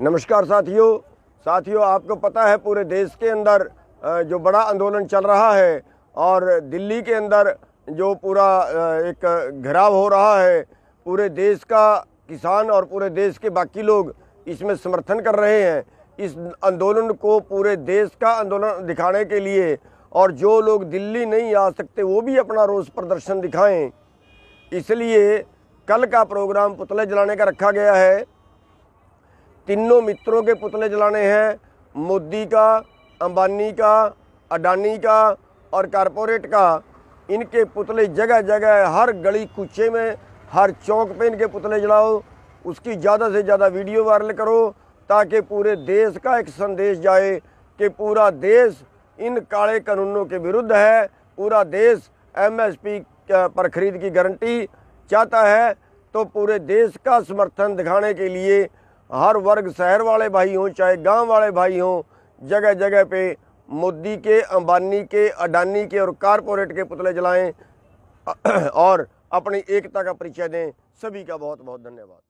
नमस्कार साथियों साथियों आपको पता है पूरे देश के अंदर जो बड़ा आंदोलन चल रहा है और दिल्ली के अंदर जो पूरा एक घेराव हो रहा है पूरे देश का किसान और पूरे देश के बाकी लोग इसमें समर्थन कर रहे हैं इस आंदोलन को पूरे देश का आंदोलन दिखाने के लिए और जो लोग दिल्ली नहीं आ सकते वो भी अपना रोज़ प्रदर्शन दिखाएं इसलिए कल का प्रोग्राम पुतले जलाने का रखा गया है तीनों मित्रों के पुतले जलाने हैं मोदी का अंबानी का अडानी का और कारपोरेट का इनके पुतले जगह जगह हर गली कुचे में हर चौक पे इनके पुतले जलाओ उसकी ज़्यादा से ज़्यादा वीडियो वायरल करो ताकि पूरे देश का एक संदेश जाए कि पूरा देश इन काले कानूनों के विरुद्ध है पूरा देश एमएसपी पर खरीद की गारंटी चाहता है तो पूरे देश का समर्थन दिखाने के लिए हर वर्ग शहर वाले भाई हों चाहे गांव वाले भाई हों जगह जगह पे मोदी के अंबानी के अडानी के और कारपोरेट के पुतले जलाएं और अपनी एकता का परिचय दें सभी का बहुत बहुत धन्यवाद